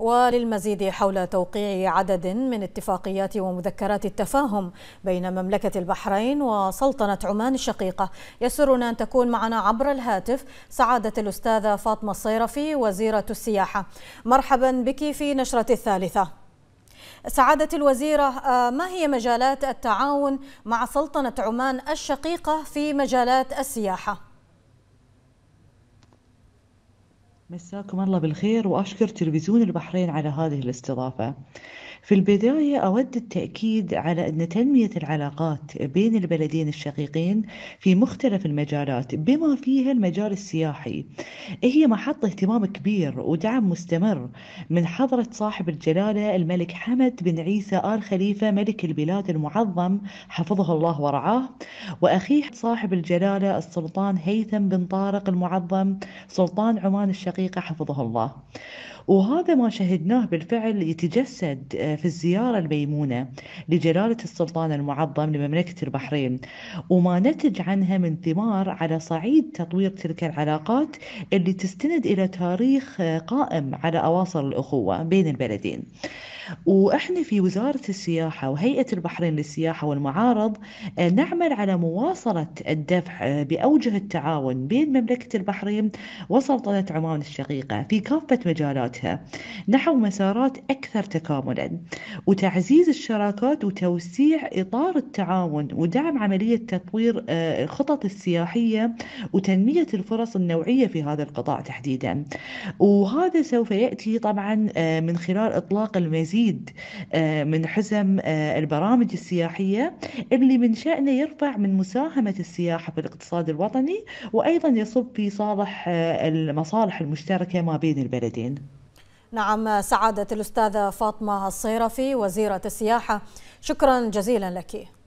وللمزيد حول توقيع عدد من اتفاقيات ومذكرات التفاهم بين مملكة البحرين وسلطنة عمان الشقيقة يسرنا أن تكون معنا عبر الهاتف سعادة الأستاذة فاطمة الصيرفي وزيرة السياحة مرحبا بك في نشرة الثالثة سعادة الوزيرة آه، ما هي مجالات التعاون مع سلطنة عمان الشقيقة في مجالات السياحة؟ مساكم الله بالخير وأشكر تلفزيون البحرين على هذه الاستضافة في البداية أود التأكيد على أن تنمية العلاقات بين البلدين الشقيقين في مختلف المجالات بما فيها المجال السياحي هي محط اهتمام كبير ودعم مستمر من حضرة صاحب الجلالة الملك حمد بن عيسى آل خليفة ملك البلاد المعظم حفظه الله ورعاه وأخيه صاحب الجلالة السلطان هيثم بن طارق المعظم سلطان عمان الشقيقة حفظه الله وهذا ما شهدناه بالفعل يتجسد آه، في الزيارة الميمونة لجلالة السلطان المعظم لمملكة البحرين وما نتج عنها من ثمار على صعيد تطوير تلك العلاقات اللي تستند إلى تاريخ قائم على أواصر الأخوة بين البلدين وإحنا في وزارة السياحة وهيئة البحرين للسياحة والمعارض آه، نعمل على مواصلة الدفع بأوجه التعاون بين مملكة البحرين وسلطنة عمان الشقيقة في كافة مجالاتها نحو مسارات أكثر تكاملا وتعزيز الشراكات وتوسيع إطار التعاون ودعم عملية تطوير آه، خطط السياحية وتنمية الفرص النوعية في هذا القطاع تحديدا وهذا سوف يأتي طبعا آه، من خلال إطلاق المزيد آه، من حزم البرامج السياحية اللي من شأنه يرفع من مساهمة السياحة في الاقتصاد الوطني وأيضا يصب في صالح المصالح المشتركة ما بين البلدين نعم سعادة الأستاذة فاطمة الصيرفي وزيرة السياحة شكرا جزيلا لك